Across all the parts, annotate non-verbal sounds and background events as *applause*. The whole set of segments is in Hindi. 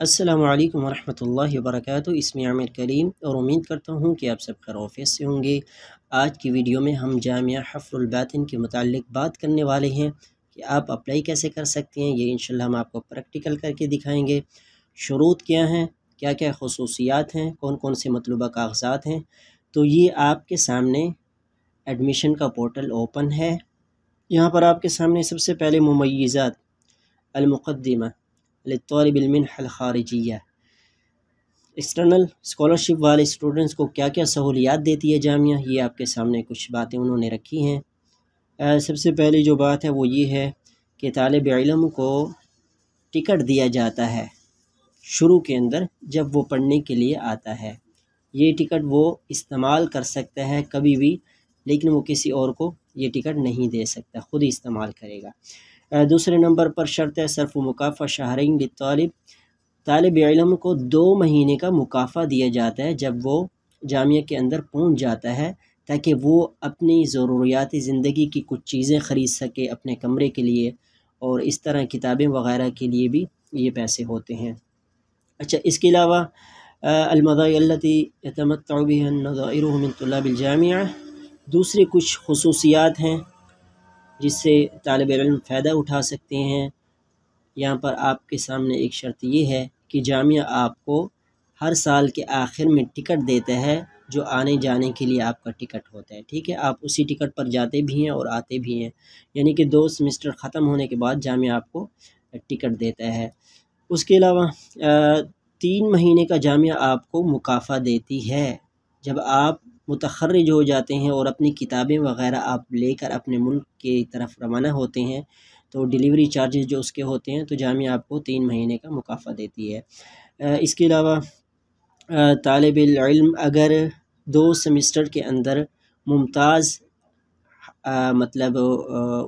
असलकम वरहमल वर्क इसमें आमिर करीम और उम्मीद करता हूँ कि आप सब ऑफिस से होंगे आज की वीडियो में हम जामिया हफ़ुलबातिन के मतलब बात करने वाले हैं कि आप अप्लाई कैसे कर सकते हैं ये इन हम आपको प्रैक्टिकल करके दिखाएंगे शरूत क्या हैं क्या क्या खसूसियात हैं कौन कौन से मतलूबा कागजात हैं तो ये आपके सामने एडमिशन का पोर्टल ओपन है यहाँ पर आपके सामने सबसे पहले ममैज़ात अलमुक़दमा लतौरबिलमिन ख़ारजिया एक्सटर्नल स्कॉलरशिप वाले स्टूडेंट्स को क्या क्या सहूलियात देती है जामिया ये आपके सामने कुछ बातें उन्होंने रखी हैं सबसे पहली जो बात है वो ये है कि तालब इलम को टिकट दिया जाता है शुरू के अंदर जब वो पढ़ने के लिए आता है ये टिकट वो इस्तेमाल कर सकता है कभी भी लेकिन वो किसी और को ये टिकट नहीं दे सकता ख़ुद ही इस्तेमाल करेगा दूसरे नंबर पर शर्त है सरफ मुकाफ़ा शाहरिन तालिब तालब इलम को दो महीने का मुकाफ़ा दिया जाता है जब वो जामिया के अंदर पहुंच जाता है ताकि वो अपनी ज़रूरिया ज़िंदगी की कुछ चीज़ें ख़रीद सके अपने कमरे के लिए और इस तरह किताबें वगैरह के लिए भी ये पैसे होते हैं अच्छा इसके अलावा अलमदाती तमतबिन नज़ारमिनतलाबिलजामिया दूसरे कुछ खसूसियात हैं जिससे तालब इम फ़ायदा उठा सकते हैं यहाँ पर आपके सामने एक शर्त ये है कि जामिया आपको हर साल के आखिर में टिकट देता है जो आने जाने के लिए आपका टिकट होता है ठीक है आप उसी टिकट पर जाते भी हैं और आते भी हैं यानी कि दो सेमेस्टर ख़त्म होने के बाद जामिया आपको टिकट देता है उसके अलावा तीन महीने का जामिया आपको मुकाफ़ा देती है जब आप मुतखरज हो जाते हैं और अपनी किताबें वग़ैरह आप लेकर अपने मुल्क की तरफ रवाना होते हैं तो डिलीवरी चार्जेस जो उसके होते हैं तो जामिया आपको तीन महीने का मुकाफ़ा देती है इसके अलावा तालब इल्म अगर दो सेमेस्टर के अंदर मुमताज़ मतलब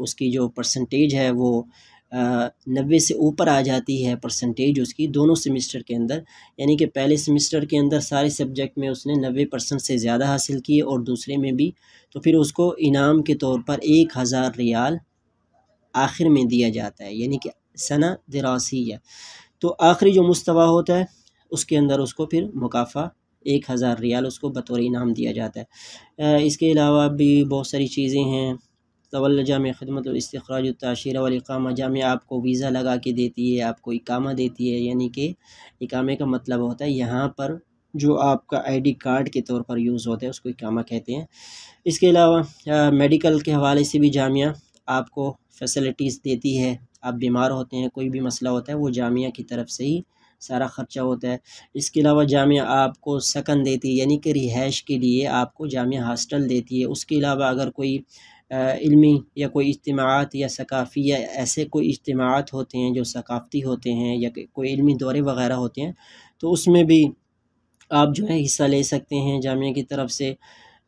उसकी जो परसेंटेज है वो नब्बे से ऊपर आ जाती है परसेंटेज उसकी दोनों सेमिस्टर के अंदर यानी कि पहले सेमिस्टर के अंदर सारे सब्जेक्ट में उसने नब्बे परसेंट से ज़्यादा हासिल किए और दूसरे में भी तो फिर उसको इनाम के तौर पर एक हज़ार रियाल आखिर में दिया जाता है यानी कि सना दरासिया तो आखिरी जो मुस्तवा होता है उसके अंदर उसको फिर मुकाफ़ा एक हज़ार रियाल उसको बतौर इनाम दिया जाता है इसके अलावा भी बहुत सारी चीज़ें हैं तवल जाम खदमत इस्तखराज ताशीर वालकामा जाम आपको वीज़ा लगा के देती है आपको इकामा देती है यानी कि इकामे का मतलब होता है यहाँ पर जो आपका आईडी कार्ड के तौर पर यूज़ होता है उसको इकामा कहते हैं इसके अलावा मेडिकल के हवाले से भी जामिया आपको फैसिलिटीज़ देती है आप बीमार होते हैं कोई भी मसला होता है वो जामिया की तरफ से ही सारा ख़र्चा होता है इसके अलावा जामिया आपको सकन देती है यानी कि रिहाइश के लिए आपको जामिया हॉस्टल देती है उसके अलावा अगर कोई इल्मी या कोई इज्तमात या सकाफ़ी या ऐसे कोई इजमात होते हैं जो सकाफ़ती होते हैं या कोई इल्मी दौरे वगैरह होते हैं तो उसमें भी आप जो है हिस्सा ले सकते हैं जामिया की तरफ से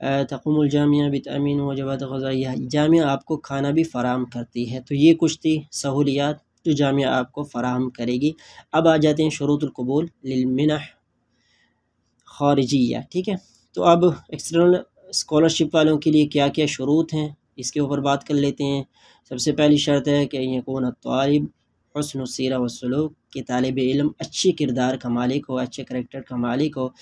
तकमजामिया बिटामिन वजबात गजाइया जामिया आपको खाना भी फराम करती है तो ये कुछ थी सहूलियात जो तो जामिया आपको फराहम करेगी अब आ जाते हैं शरूतलकबूल लिलमिना खारजिया ठीक है तो अब एक्सटर्नल स्कॉलरशिप वालों के लिए क्या क्या शरूत हैं इसके ऊपर बात कर लेते हैं सबसे पहली शर्त है कि यकून तालब हसन सीरा वसलूक के तालब इलम अच्छे किरदार का मालिक हो अच्छे करेक्टर का मालिक हो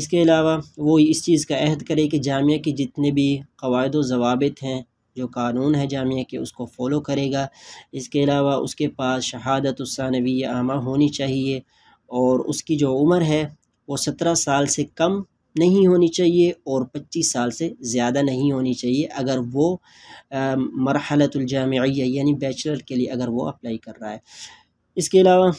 इसके अलावा वो इस चीज़ का अहद करे कि जामिया के जितने भी कवायद जवाबित हैं जो कानून है जामिया के उसको फ़ॉलो करेगा इसके अलावा उसके पास शहादत उसानवी आमा होनी चाहिए और उसकी जो उम्र है वो सत्रह साल से कम नहीं होनी चाहिए और 25 साल से ज़्यादा नहीं होनी चाहिए अगर वो मरहलतुलजामिया यानी बैचलर के लिए अगर वो अप्लाई कर रहा है इसके अलावा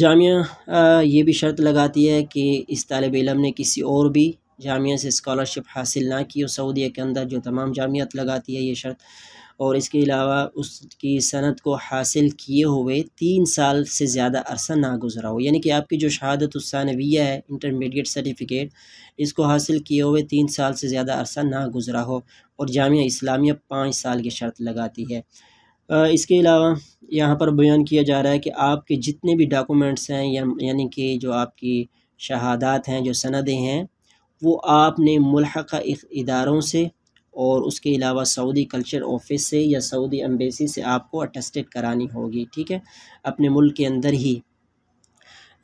जामिया ये भी शर्त लगाती है कि इस तलब इलम ने किसी और भी जामिया से स्कॉलरशिप हासिल ना की हो सऊदीया के अंदर जो तमाम जामियात लगाती है ये शर्त और इसके अलावा उसकी सनत को हासिल किए हुए तीन साल से ज़्यादा अरसा ना गुजरा हो यानी कि आपकी जो शहादत उसानविया है इंटरमीडिएट सर्टिफिकेट इसको हासिल किए हुए तीन साल से ज़्यादा अरसा ना गुजरा हो और जामिया इस्लामिया पाँच साल की शर्त लगाती है इसके अलावा यहाँ पर बयान किया जा रहा है कि आपके जितने भी डॉक्यूमेंट्स हैं यानी कि जो आपकी शहादात हैं जो सनदें हैं वो आपने मुलहका इदारों से और उसके अलावा सऊदी कल्चर ऑफिस से या सऊदी एम्बेसी से आपको अटेस्टेड करानी होगी ठीक है अपने मुल्क के अंदर ही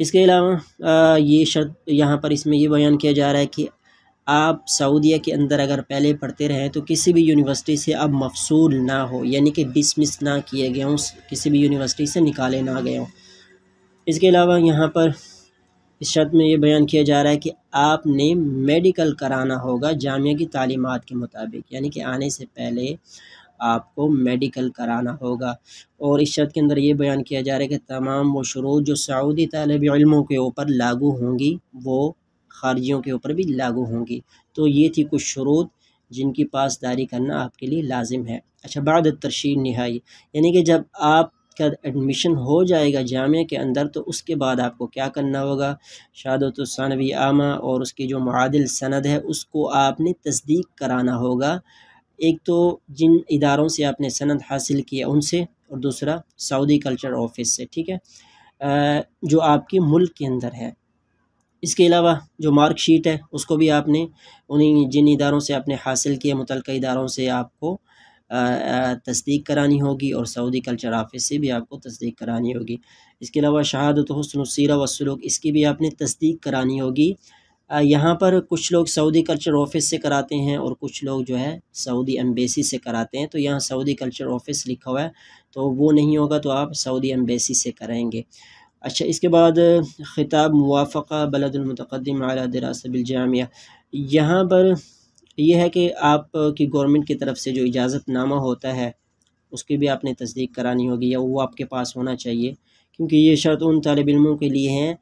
इसके अलावा ये शर्त यहाँ पर इसमें ये बयान किया जा रहा है कि आप सऊदीया के अंदर अगर पहले पढ़ते रहें तो किसी भी यूनिवर्सिटी से अब मफसूल ना हो यानी कि डिसमिस ना किए गए हों किसी भी यूनिवर्सिटी से निकाले ना गए हों इसके अलावा यहाँ पर इस शर्त में ये बयान किया जा रहा है कि आपने मेडिकल कराना होगा जामिया की तालीमत के मुताबिक यानी कि आने से पहले आपको मेडिकल कराना होगा और इस शर्त के अंदर ये बयान किया जा रहा है कि तमाम वो शरूत जो सऊदी तलब इलमों के ऊपर लागू होंगी वो खारजियों के ऊपर भी लागू होंगी तो ये थी कुछ शरूत जिनकी पासदारी करना आपके लिए लाजिम है अच्छा बाद तरशीर नहाई यानी कि जब आप का एडमिशन हो जाएगा जामिया के अंदर तो उसके बाद आपको क्या करना होगा शादत आमा और उसकी जो मादिल सनद है उसको आपने तस्दीक कराना होगा एक तो जिन इदारों से आपने सनद हासिल किया उनसे और दूसरा सऊदी कल्चर ऑफिस से ठीक है जो आपके मुल्क के अंदर है इसके अलावा जो मार्कशीट है उसको भी आपने उन्हीं जिन इदारों से आपने हासिल किया मुतल इदारों से आपको तस्दीक करानी होगी और सऊदी कल्चर ऑफिस से भी आपको तस्दीक करानी होगी इसके अलावा शहादत हसन सीरा वसलूक इसकी भी आपने तस्दीक करानी होगी यहाँ पर कुछ लोग सऊदी कल्चर ऑफिस से कराते हैं और कुछ लोग जो है सऊदी एम्बेसी से कराते हैं तो यहाँ सऊदी कल्चर ऑफिस लिखा हुआ है तो वो नहीं होगा तो आप सऊदी एम्बेसी से कराएंगे अच्छा इसके बाद ख़िताब मुआफ़ा बलदमतकदम अला दरासबिलजामिया यहाँ पर ये है कि आप की गवर्नमेंट की तरफ से जो इजाज़तनामा होता है उसकी भी आपने तस्दीक करानी होगी या वो आपके पास होना चाहिए क्योंकि ये शर्त उन तलब इलमों के लिए हैं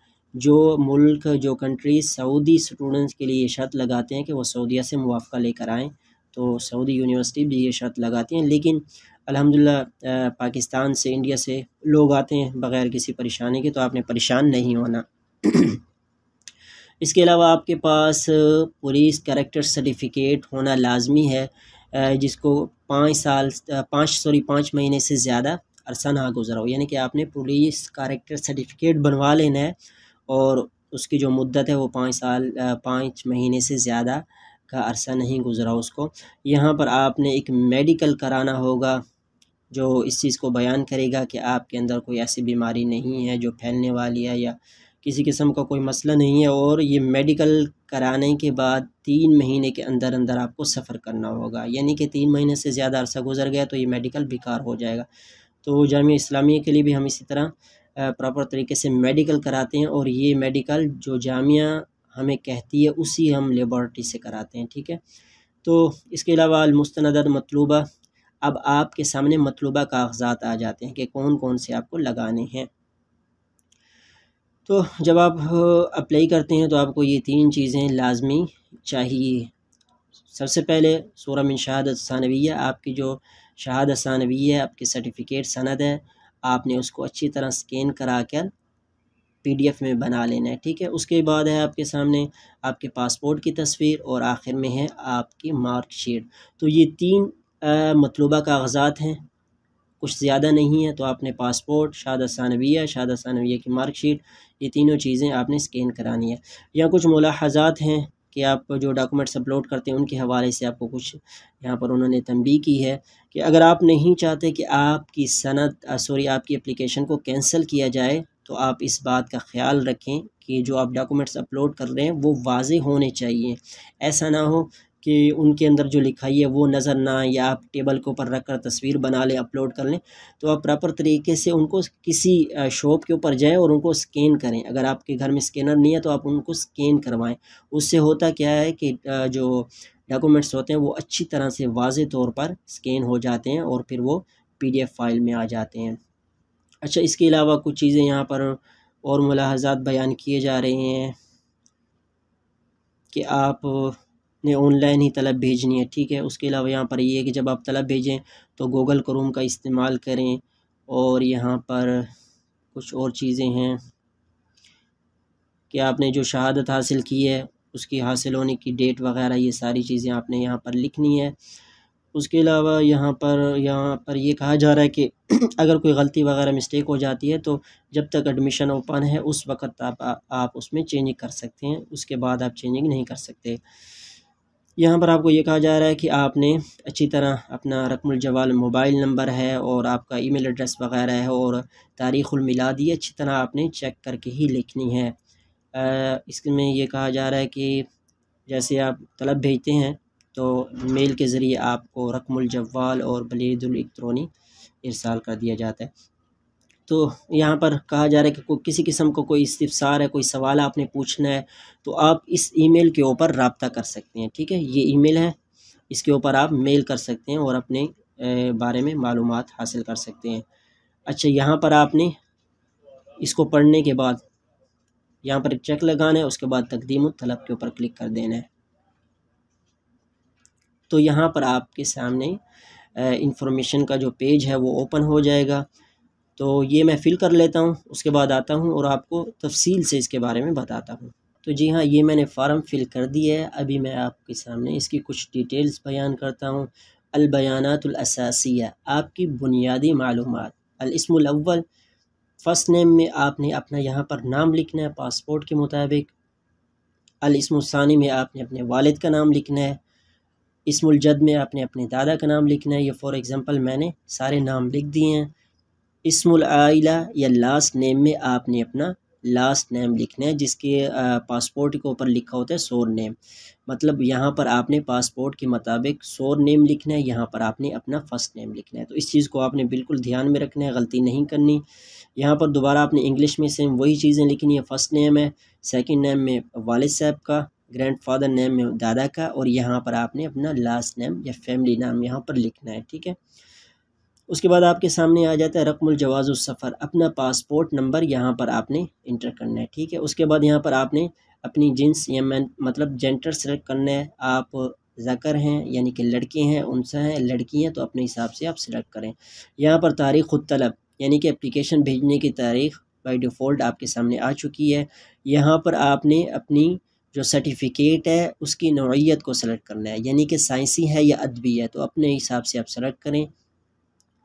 जो मुल्क जो कंट्री सऊदी स्टूडेंट्स के लिए ये शर्त लगाते हैं कि वो सऊदिया से मुआफ़ा लेकर आएँ तो सऊदी यूनिवर्सिटी भी ये शर्त लगाती हैं लेकिन अलहमदिल्ला पाकिस्तान से इंडिया से लोग आते हैं बग़ैर किसी परेशानी के तो आपने परेशान नहीं होना इसके अलावा आपके पास पुलिस करेक्टर सर्टिफिकेट होना लाजमी है जिसको पाँच साल पाँच सॉरी पाँच महीने से ज़्यादा अरसा ना गुजरा हो यानी कि आपने पुलिस करेक्टर सर्टिफिकेट बनवा लेना है और उसकी जो मुद्दत है वो पाँच साल पाँच महीने से ज़्यादा का अरसा नहीं गुजरा उसको यहाँ पर आपने एक मेडिकल कराना होगा जो इस चीज़ को बयान करेगा कि आपके अंदर कोई ऐसी बीमारी नहीं है जो फैलने वाली है या किसी किस्म का कोई मसला नहीं है और ये मेडिकल कराने के बाद तीन महीने के अंदर अंदर आपको सफ़र करना होगा यानी कि तीन महीने से ज़्यादा अरसा गुजर गया तो ये मेडिकल बेकार हो जाएगा तो जामिया इस्लामिया के लिए भी हम इसी तरह प्रॉपर तरीके से मेडिकल कराते हैं और ये मेडिकल जो जामिया हमें कहती है उसी हम लेबॉरटरी से कराते हैं ठीक है तो इसके अलावा अलमुस्ंद मतलूबा अब आपके सामने मतलूबा कागजात आ जाते हैं कि कौन कौन से आपको लगाने हैं तो जब आप अप्लाई करते हैं तो आपको ये तीन चीज़ें लाजमी चाहिए सबसे पहले सूरह मिन शहादत है आपकी जो शहादत सानवी है आपकी सर्टिफिकेट सनद है आपने उसको अच्छी तरह स्कैन करा कर पीडीएफ में बना लेना है ठीक है उसके बाद है आपके सामने आपके पासपोर्ट की तस्वीर और आखिर में है आपकी मार्कशीट तो ये तीन मतलूबा कागजात हैं कुछ ज़्यादा नहीं है तो आपने पासपोर्ट शादा सानविया शादा सानविया की मार्कशीट ये तीनों चीज़ें आपने स्कैन करानी है या कुछ मुलाहजात हैं कि आप जो डॉक्यूमेंट्स अपलोड करते हैं उनके हवाले से आपको कुछ यहाँ पर उन्होंने तंबी की है कि अगर आप नहीं चाहते कि आपकी सनत सॉरी आपकी एप्लीकेशन को कैंसिल किया जाए तो आप इस बात का ख्याल रखें कि जो आप डॉक्यूमेंट्स अपलोड कर रहे हैं वो वाज होने चाहिए ऐसा ना हो कि उनके अंदर जो लिखाई है वो नज़र ना आए या आप टेबल के ऊपर रख कर तस्वीर बना लें अपलोड कर लें तो आप प्रॉपर तरीके से उनको किसी शॉप के ऊपर जाएं और उनको स्कैन करें अगर आपके घर में स्कैनर नहीं है तो आप उनको स्कैन करवाएं उससे होता क्या है कि जो डॉक्यूमेंट्स होते हैं वो अच्छी तरह से वाज तौर पर स्कैन हो जाते हैं और फिर वो पी फाइल में आ जाते हैं अच्छा इसके अलावा कुछ चीज़ें यहाँ पर और मुलाहजात बयान किए जा रहे हैं कि आप ने ऑनलाइन ही तलब भेजनी है ठीक है उसके अलावा यहाँ पर ये है कि जब आप तलब भेजें तो गूगल क्रोम का इस्तेमाल करें और यहाँ पर कुछ और चीज़ें हैं कि आपने जो शहादत हासिल की है उसकी हासिल होने की डेट वगैरह ये सारी चीज़ें आपने यहाँ पर लिखनी है उसके अलावा यहाँ पर यहाँ पर ये यह कहा जा रहा है कि *clears throat* अगर कोई गलती वगैरह मिस्टेक हो जाती है तो जब तक एडमिशन ओपन है उस वक्त आप आप उसमें चेंजिंग कर सकते हैं उसके बाद आप चेंजिंग नहीं कर सकते यहाँ पर आपको ये कहा जा रहा है कि आपने अच्छी तरह अपना रकमुल जवाल मोबाइल नंबर है और आपका ईमेल एड्रेस वगैरह है और तारीख़ुलमिला दी अच्छी तरह आपने चेक करके ही लिखनी है इसमें यह कहा जा रहा है कि जैसे आप तलब भेजते हैं तो मेल के ज़रिए आपको रकमुल जवाल और बलेदुलक्ट्रॉनी इरसाल कर दिया जाता है तो यहाँ पर कहा जा रहा है कि कोई किसी किस्म का को कोई इस्तफसार है कोई सवाल आपने पूछना है तो आप इस ईमेल के ऊपर रबता कर सकते हैं ठीक है ये ईमेल है इसके ऊपर आप मेल कर सकते हैं और अपने बारे में मालूम हासिल कर सकते हैं अच्छा यहाँ पर आपने इसको पढ़ने के बाद यहाँ पर चेक लगाना है उसके बाद तकदीम तलब के ऊपर क्लिक कर देना है तो यहाँ पर आपके सामने इंफॉर्मेशन का जो पेज है वो ओपन हो जाएगा तो ये मैं फ़िल कर लेता हूँ उसके बाद आता हूँ और आपको तफसील से इसके बारे में बताता हूँ तो जी हाँ ये मैंने फार्म फिल कर दिया है अभी मैं आपके सामने इसकी कुछ डिटेल्स बयान करता हूँ अलबयानातलसासिया आपकी बुनियादी मालूम अलस्मल फ़र्स्ट नेम में आपने अपना यहाँ पर नाम लिखना है पासपोर्ट के मुताबिक अलस्मानी में आपने अपने वालद का नाम लिखना है इसमुलजद में आपने अपने दादा का नाम लिखना है ये फ़ॉर एग्ज़ाम्पल मैंने सारे नाम लिख दिए हैं इसमुल आइला या लास्ट नेम में आपने अपना लास्ट नेम लिखना है जिसके पासपोर्ट के ऊपर लिखा होता है सोर नेम मतलब यहाँ पर आपने पासपोर्ट के मुताबिक सोर नेम लिखना है यहाँ पर आपने अपना फ़र्स्ट नेम लिखना है तो इस चीज़ को आपने बिल्कुल ध्यान में रखना है गलती नहीं करनी यहाँ पर दोबारा आपने इंग्लिश में सेम वही चीज़ें लिखनी है फ़र्स्ट नेम है सेकेंड नेम में वालद साहब का ग्रैंड फादर नेम में दादा का और यहाँ पर आपने अपना लास्ट नेम या फैमिली नाम यहाँ पर लिखना है ठीक है उसके बाद आपके सामने आ जाता है रकमुल जवाज़ सफ़र अपना पासपोर्ट नंबर यहाँ पर आपने इंटर करना है ठीक है उसके बाद यहाँ पर आपने अपनी जिन्स या मैं मतलब जेंटर सेलेक्ट करना है आप जकर हैं यानी कि लड़के हैं उनसे हैं लड़की हैं तो अपने हिसाब से आप सिलेक्ट करें यहाँ पर तारीख़ खुद तलब यानी कि एप्लीकेशन भेजने की तारीख़ बाय डिफ़ॉल्ट आपके सामने आ चुकी है यहाँ पर आपने अपनी जो सर्टिफिकेट है उसकी नौीयत को सेलेक्ट करना है यानी कि साइंसी है या अदबी है तो अपने हिसाब से आप सेलेक्ट करें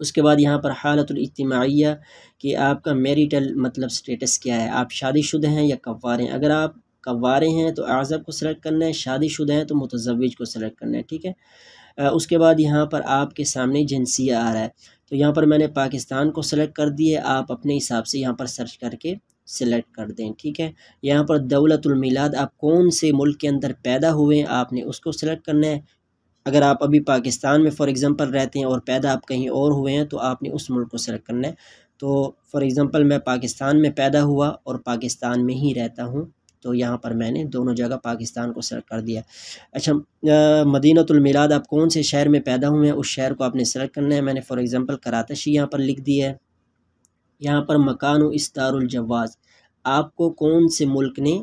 उसके बाद यहाँ पर हालतमाहिया कि आपका मेरिटल मतलब स्टेटस क्या है आप शादीशुदा हैं या कवार हैं अगर आप कवारे हैं तो आज़ब को सेलेक्ट करना है शादीशुदा हैं तो मतजवज को सेलेक्ट करना है ठीक है उसके बाद यहाँ पर आपके सामने जिनसिया आ रहा है तो यहाँ पर मैंने पाकिस्तान को सेलेक्ट कर दिए आप अपने हिसाब से यहाँ पर सर्च करके सेलेक्ट कर दें ठीक है यहाँ पर दौलतुलमिलाद आप कौन से मुल्क के अंदर पैदा हुए हैं आपने उसको सेलेक्ट करना है अगर आप अभी पाकिस्तान में फ़ॉर एग्ज़ाम्पल रहते हैं और पैदा आप कहीं और हुए हैं तो आपने उस मुल्क को सेलेक्ट करना है तो फ़ॉर एग्ज़ाम्पल मैं पाकिस्तान में पैदा हुआ और पाकिस्तान में ही रहता हूँ तो यहाँ पर मैंने दोनों जगह पाकिस्तान को सेलेक्ट कर दिया अच्छा मदीनतमिलाद आप कौन से शहर में पैदा हुए हैं उस शहर को आपने सेलेक्ट करना है मैंने फ़ॉर एग्ज़ाम्पल कराताशी यहाँ पर लिख दिया है यहाँ पर मकान इस्तारजवाज़ आपको कौन से मुल्क ने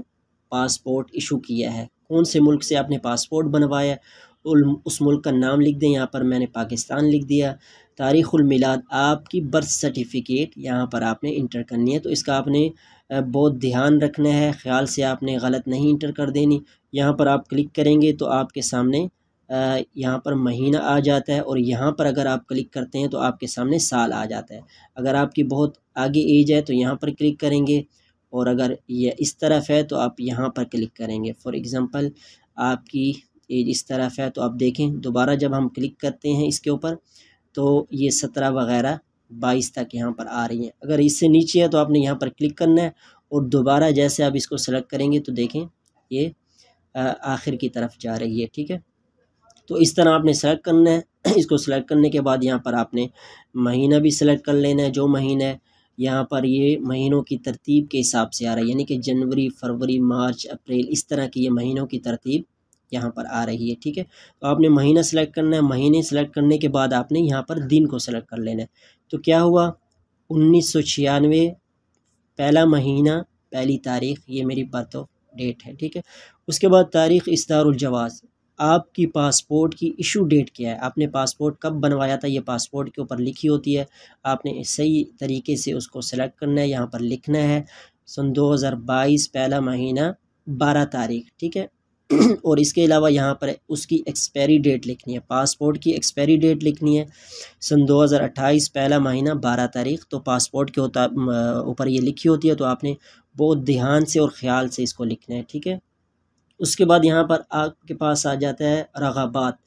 पासपोर्ट इशू किया है कौन से मुल्क से आपने पासपोर्ट बनवाया उस मुल्क का नाम लिख दें यहाँ पर मैंने पाकिस्तान लिख दिया तारीख़ुलमिलाद आपकी बर्थ सर्टिफिकेट यहाँ पर आपने इंटर करनी है तो इसका आपने बहुत ध्यान रखना है ख़्याल से आपने गलत नहीं इंटर कर देनी यहाँ पर आप क्लिक करेंगे तो आपके सामने यहाँ पर महीना आ जाता है और यहाँ पर अगर आप क्लिक करते हैं तो आपके सामने साल आ जाता है अगर आपकी बहुत आगे एज है तो यहाँ पर क्लिक करेंगे और अगर ये इस तरफ है तो आप यहाँ पर क्लिक करेंगे फॉर एग्ज़ाम्पल आपकी एज इस तरफ है तो आप देखें दोबारा जब हम क्लिक करते हैं इसके ऊपर तो ये सत्रह वगैरह बाईस तक यहाँ पर आ रही हैं अगर इससे नीचे है तो आपने यहाँ पर क्लिक करना है और दोबारा जैसे आप इसको सेलेक्ट करेंगे तो देखें ये आखिर की तरफ जा रही है ठीक है तो इस तरह आपने सेलेक्ट करना है *clears throat* इसको सेलेक्ट करने के बाद यहाँ पर आपने महीना भी सिलेक्ट कर लेना है जो महीना है यहाँ पर ये महीनों की तरतीब के हिसाब से आ रहा है यानी कि जनवरी फरवरी मार्च अप्रैल इस तरह की ये महीनों की तरतीब यहाँ पर आ रही है ठीक है तो आपने महीना सेलेक्ट करना है महीने सेलेक्ट करने के बाद आपने यहाँ पर दिन को सेलेक्ट कर लेना है तो क्या हुआ उन्नीस पहला महीना पहली तारीख ये मेरी बर्थ ऑफ डेट है ठीक है उसके बाद तारीख इसदारजवाज़ आपकी पासपोर्ट की इशू डेट क्या है आपने पासपोर्ट कब बनवाया था ये पासपोर्ट के ऊपर लिखी होती है आपने सही तरीके से उसको सेलेक्ट करना है यहाँ पर लिखना है सन 2022 पहला महीना 12 तारीख ठीक है *clears throat* और इसके अलावा यहाँ पर उसकी एक्सपायरी डेट लिखनी है पासपोर्ट की एक्सपायरी डेट लिखनी है सन 2028 पहला महीना बारह तारीख तो पासपोर्ट के होता ऊपर ये लिखी होती है तो आपने बहुत ध्यान से और ख़्याल से इसको लिखना है ठीक है उसके बाद यहाँ पर आपके पास आ जाता है रगबात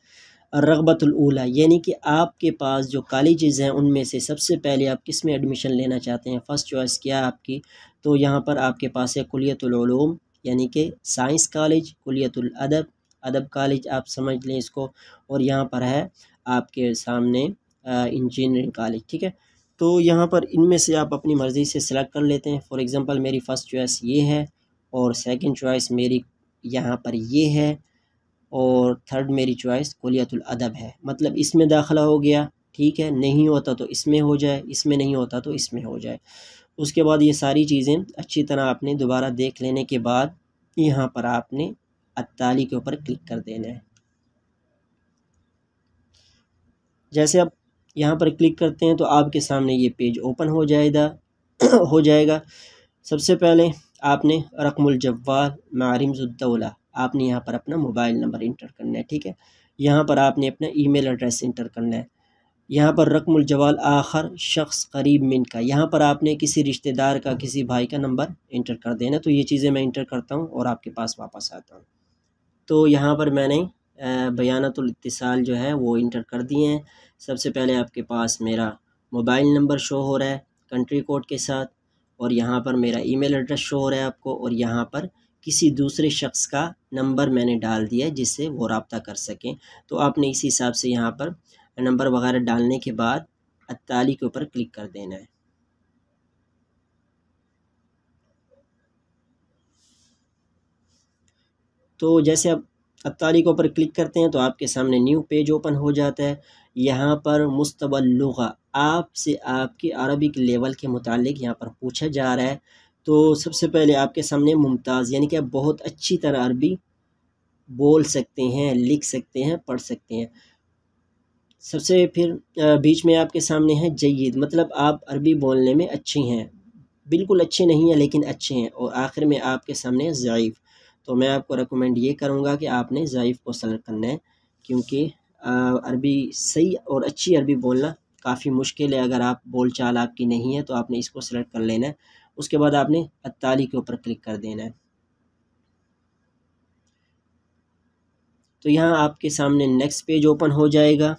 रगबतलूला यानी कि आपके पास जो कॉलेजेस हैं उनमें से सबसे पहले आप किस में एडमिशन लेना चाहते हैं फ़र्स्ट चॉइस क्या है आपकी तो यहाँ पर आपके पास है कुलियतलूम यानी कि साइंस कॉलेज कुलियतुल अदब अदब कॉलेज आप समझ लें इसको और यहाँ पर है आपके सामने इंजीनियरिंग कॉलेज ठीक है तो यहाँ पर इनमें से आप अपनी मर्ज़ी से सिलेक्ट कर लेते हैं फॉर एग्ज़ाम्पल मेरी फ़र्स्ट चॉइस ये है और सेकेंड चॉइस मेरी यहाँ पर ये है और थर्ड मेरी चॉइस कुलियतुल अदब है मतलब इसमें दाखला हो गया ठीक है नहीं होता तो इसमें हो जाए इसमें नहीं होता तो इसमें हो जाए उसके बाद ये सारी चीज़ें अच्छी तरह आपने दोबारा देख लेने के बाद यहाँ पर आपने अत्ताली के ऊपर क्लिक कर देना है जैसे आप यहाँ पर क्लिक करते हैं तो आपके सामने ये पेज ओपन हो जाएगा *clears throat* हो जाएगा सबसे पहले आपने रकमुल जव्वाल मारिमजुद्दौला आपने यहाँ पर अपना मोबाइल नंबर इंटर करना है ठीक है यहाँ पर आपने अपना ईमेल एड्रेस इंटर करना है यहाँ पर रकमुल जवाल आखर शख्स करीब मिन का यहाँ पर आपने किसी रिश्तेदार का किसी भाई का नंबर इंटर कर देना तो ये चीज़ें मैं इंटर करता हूँ और आपके पास वापस आता हूँ तो यहाँ पर मैंने बयानतुलतिसाल जो है वो इंटर कर दिए हैं सबसे पहले आपके पास मेरा मोबाइल नंबर शो हो रहा है कंट्री कोड के साथ और यहाँ पर मेरा ईमेल एड्रेस शो हो रहा है आपको और यहाँ पर किसी दूसरे शख्स का नंबर मैंने डाल दिया है जिससे वो रबता कर सकें तो आपने इसी हिसाब से यहाँ पर नंबर वगैरह डालने के बाद अत्ताली के ऊपर क्लिक कर देना है तो जैसे आप अत्ताली के ऊपर क्लिक करते हैं तो आपके सामने न्यू पेज ओपन हो जाता है यहाँ पर मुस्तबलगा आपसे आपके अरबिक लेवल के मुतालिक यहाँ पर पूछा जा रहा है तो सबसे पहले आपके सामने मुमताज़ यानी कि आप बहुत अच्छी तरह अरबी बोल सकते हैं लिख सकते हैं पढ़ सकते हैं सबसे फिर बीच में आपके सामने है जयद मतलब आप अरबी बोलने में अच्छी हैं बिल्कुल अच्छे नहीं हैं लेकिन अच्छे हैं और आखिर में आपके सामने ज़ाइफ़ तो मैं आपको रिकमेंड ये करूँगा कि आपने ज़ाइफ़ को सेलेक्ट करना है क्योंकि अरबी सही और अच्छी अरबी बोलना काफ़ी मुश्किल है अगर आप बोल चाल आपकी नहीं है तो आपने इसको सेलेक्ट कर लेना है उसके बाद आपने अत्ताली के ऊपर क्लिक कर देना है तो यहाँ आपके सामने नेक्स्ट पेज ओपन हो जाएगा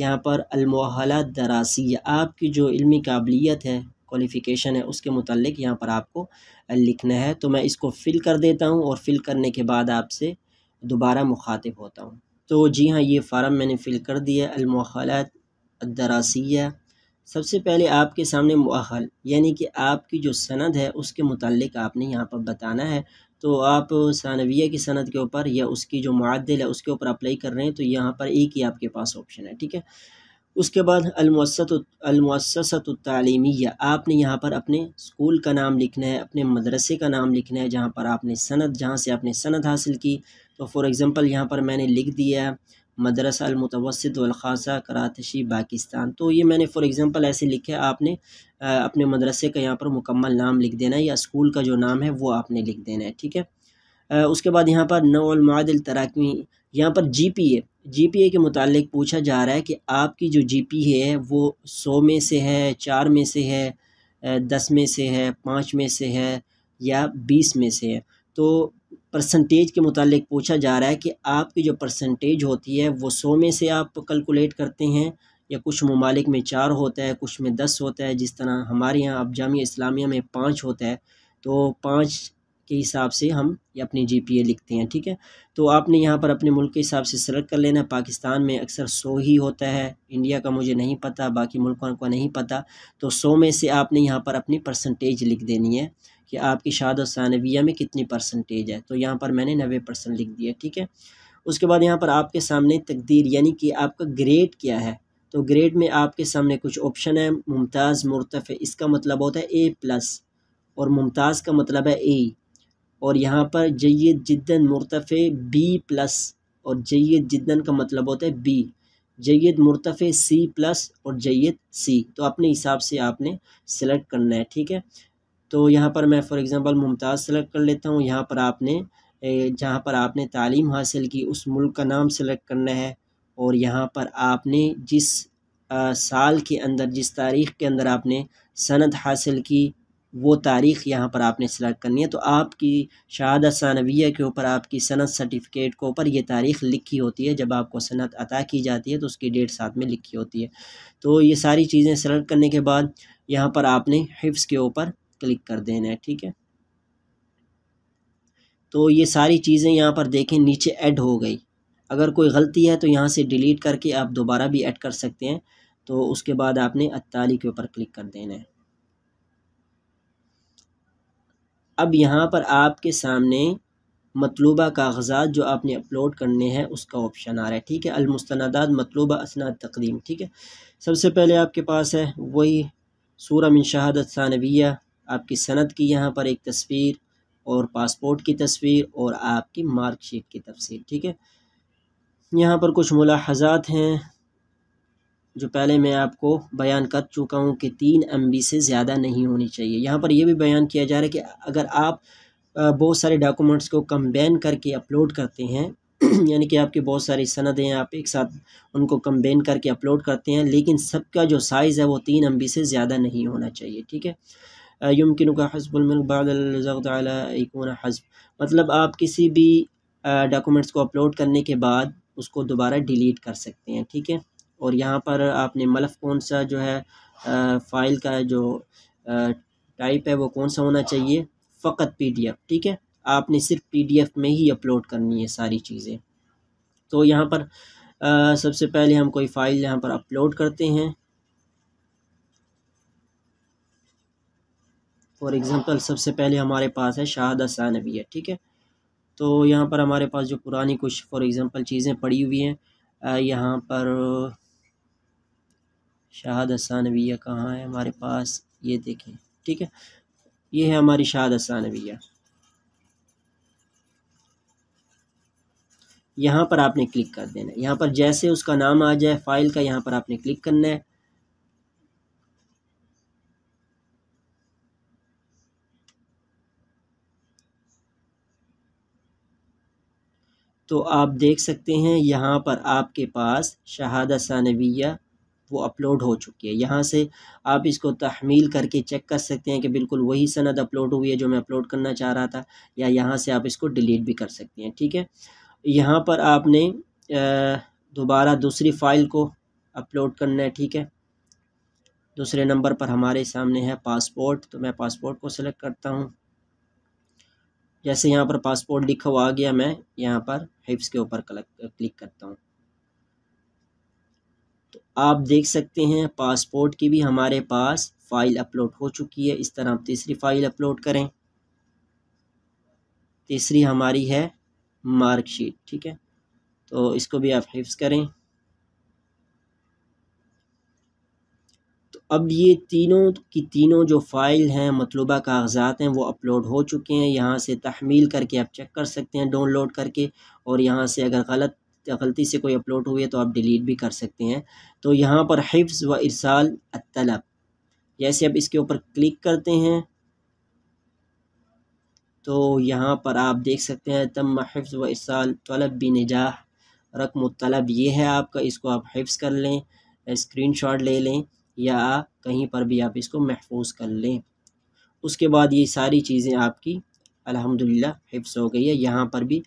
यहाँ पर अलमोहला दरासी आपकी जो इलमी काबिलियत है क्वालिफ़िकेशन है उसके मतलब यहाँ पर आपको लिखना है तो मैं इसको फ़िल कर देता हूँ और फ़िल करने के बाद आपसे दोबारा मुखातिब होता हूँ तो जी हाँ ये फार्म मैंने फ़िल कर दिया अलमहला दरासिया सबसे पहले आपके सामने महल यानी कि आपकी जो सनद है उसके मतलब आपने यहाँ पर बताना है तो आप सानविया की सनद के ऊपर या उसकी जो मुआदल है उसके ऊपर अप्लाई कर रहे हैं तो यहाँ पर एक ही आपके पास ऑप्शन है ठीक है उसके बाद अलमसत आपने यहाँ पर अपने स्कूल का नाम लिखना है अपने मदरसे का नाम लिखना है जहाँ पर आपने सनद जहाँ से आपने सनद हासिल की तो फॉर एग्ज़ाम्पल यहाँ पर मैंने लिख दिया है मदरसा अलमतवसत वलखासा करातशी पाकिस्तान तो ये मैंने फ़ॉर एग्ज़ाम्पल ऐसे लिखा है आपने अपने मदरसे का यहाँ पर मुकम्मल नाम लिख देना है या स्कूल का जो नाम है वो आपने लिख देना है ठीक है उसके बाद यहाँ पर नौलमादिल तराकमी यहाँ पर G P A G P A के मुतालिक पूछा जा रहा है कि आपकी जो जी पी ए है वो सौ में से है चार में से है दस में से है पाँच में से है या बीस में से है तो परसेंटेज के मुतालिक पूछा जा रहा है कि आपकी जो परसेंटेज होती है वो सौ में से आप कैलकुलेट करते हैं या कुछ ममालिक में चार होता है कुछ में दस होता है जिस तरह हमारे यहाँ अब जामिया इस्लामिया में पाँच होता है तो पाँच के हिसाब से हम अपनी जी पी ए लिखते हैं ठीक है तो आपने यहाँ पर अपने मुल्क के हिसाब से सेलेक्ट कर लेना पाकिस्तान में अक्सर सो ही होता है इंडिया का मुझे नहीं पता बाकी मुल्कों का नहीं पता तो सो में से आपने यहाँ पर अपनी परसेंटेज लिख देनी है कि आपकी शाद और सानविया में कितनी परसेंटेज है तो यहाँ पर मैंने नबे परसेंट लिख दिया ठीक है उसके बाद यहाँ पर आपके सामने तकदीर यानी कि आपका ग्रेड क्या है तो ग्रेड में आपके सामने कुछ ऑप्शन है मुमताज़ मुरतफ़ इसका मतलब होता है ए प्लस और मुमताज़ का मतलब है ए और यहाँ पर जैद जिद्दन मुरतफ़े बी प्लस और जैद जिद्दन का मतलब होता है बी जैद मुरतफ़े सी प्लस और जैद सी तो अपने हिसाब से आपने सेलेक्ट करना है ठीक है तो यहाँ पर मैं फ़ॉर एग्ज़ाम्पल मुमताज़ सेलेक्ट कर लेता हूँ यहाँ पर आपने जहाँ पर आपने तालीम हासिल की उस मुल्क का नाम सेलेक्ट करना है और यहाँ पर आपने जिस आ, साल के अंदर जिस तारीख़ के अंदर आपने सनद हासिल की वो तारीख़ यहाँ पर आपने सेलेक्ट करनी है तो आपकी शहादत सानविया के ऊपर आपकी सनत सर्टिफिकेट के ऊपर ये तारीख़ लिखी होती है जब आपको सनत अता की जाती है तो उसकी डेट साथ में लिखी होती है तो ये सारी चीज़ें सेलेक्ट करने के बाद यहाँ पर आपने हिफ्स के ऊपर क्लिक कर देना है ठीक है तो ये सारी चीज़ें यहाँ पर देखें नीचे ऐड हो गई अगर कोई गलती है तो यहाँ से डिलीट करके आप दोबारा भी ऐड कर सकते हैं तो उसके बाद आपने अत्ताली के ऊपर क्लिक कर देना है अब यहाँ पर आपके सामने मतलूबा कागजात जो आपने अपलोड करने हैं उसका ऑप्शन आ रहा है ठीक है अलमुस्तनादाद मतलूबा असनाद तकदीम ठीक है सबसे पहले आपके पास है वही सूर मिन शहादत सानविया आपकी सनत की यहाँ पर एक तस्वीर और पासपोर्ट की तस्वीर और आपकी मार्कशीट की तफसर ठीक है यहाँ पर कुछ मुलाहजात हैं जो पहले मैं आपको बयान कर चुका हूँ कि तीन एम से ज़्यादा नहीं होनी चाहिए यहाँ पर यह भी बयान किया जा रहा है कि अगर आप बहुत सारे डॉक्यूमेंट्स को कम्बैन करके अपलोड करते हैं *clears throat* यानी कि आपके बहुत सारी सनदें हैं आप एक साथ उनको कम्बेन करके अपलोड करते हैं लेकिन सबका जो साइज़ है वो तीन एम से ज़्यादा नहीं होना चाहिए ठीक है यमकिन का हसबुलमबादन हसब मतलब आप किसी भी डॉक्यूमेंट्स को अपलोड करने के बाद उसको दोबारा डिलीट कर सकते हैं ठीक है और यहाँ पर आपने मलफ कौन सा जो है फ़ाइल का जो टाइप है वो कौन सा होना चाहिए फ़कत पीडीएफ ठीक है आपने सिर्फ पीडीएफ में ही अपलोड करनी है सारी चीज़ें तो यहाँ पर आ, सबसे पहले हम कोई फ़ाइल यहाँ पर अपलोड करते हैं फॉर एग्ज़ाम्पल सबसे पहले हमारे पास है शहादा सानवी है ठीक है तो यहाँ पर हमारे पास जो पुरानी कुछ फॉर एग्ज़ाम्पल चीज़ें पड़ी हुई हैं यहाँ पर शाहद हसानविया कहाँ है हमारे पास ये देखें ठीक है ये है हमारी शाहद हसानविया यहाँ पर आपने क्लिक कर देना है यहाँ पर जैसे उसका नाम आ जाए फाइल का यहाँ पर आपने क्लिक करना है तो आप देख सकते हैं यहाँ पर आपके पास शहादा सानविया वो अपलोड हो चुकी है यहाँ से आप इसको तहमील करके चेक कर सकते हैं कि बिल्कुल वही सनद अपलोड हुई है जो मैं अपलोड करना चाह रहा था या यहाँ से आप इसको डिलीट भी कर सकते हैं ठीक है यहाँ पर आपने दोबारा दूसरी फ़ाइल को अपलोड करना है ठीक है दूसरे नंबर पर हमारे सामने है पासपोर्ट तो मैं पासपोर्ट को सिलेक्ट करता हूँ जैसे यहाँ पर पासपोर्ट लिखा हुआ आ गया मैं यहाँ पर हिप्स के ऊपर क्लिक करता हूँ आप देख सकते हैं पासपोर्ट की भी हमारे पास फ़ाइल अपलोड हो चुकी है इस तरह आप तीसरी फ़ाइल अपलोड करें तीसरी हमारी है मार्कशीट ठीक है तो इसको भी आप हिफ्स करें तो अब ये तीनों की तीनों जो फ़ाइल हैं मतलूबा कागजात हैं वो अपलोड हो चुके हैं यहाँ से तहमील करके आप चेक कर सकते हैं डाउनलोड करके और यहाँ से अगर गलत गलती से कोई अपलोड हुई है तो आप डिलीट भी कर सकते हैं तो यहाँ पर हिफ्स व इरसाल तलब जैसे आप इसके ऊपर क्लिक करते हैं तो यहाँ पर आप देख सकते हैं तम हिफ्स व इरसाल तलब भी निजाह रकम तलब ये है आपका इसको आप हिफ्स कर लें स्क्रीन शॉट ले लें या कहीं पर भी आप इसको महफूज कर लें उसके बाद ये सारी चीज़ें आपकी अलहमदिल्ला हिफ्स हो गई है यहाँ पर भी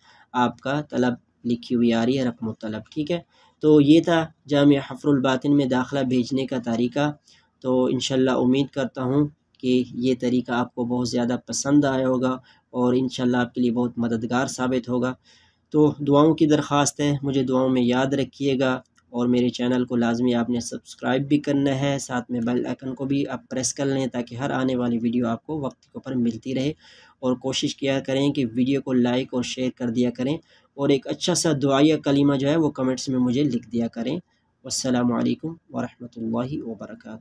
आपका तलब लिखी हुई आ रही है रकम तलब ठीक है तो ये था जाम हफरबातिन में दाखला भेजने का तरीका तो इन उम्मीद करता हूँ कि ये तरीका आपको बहुत ज़्यादा पसंद आया होगा और इन आपके लिए बहुत मददगार साबित होगा तो दुआओं की दरख्वास्त है मुझे दुआओं में याद रखिएगा और मेरे चैनल को लाजमी आपने सब्सक्राइब भी करना है साथ में बेल आइकन को भी आप प्रेस कर लें ताकि हर आने वाली वीडियो आपको वक्त के ऊपर मिलती रहे और कोशिश किया करें कि वीडियो को लाइक और शेयर कर दिया करें और एक अच्छा सा दुआया कलीमा जो है वो कमेंट्स में मुझे लिख दिया करें असलकम वरहमल वर्का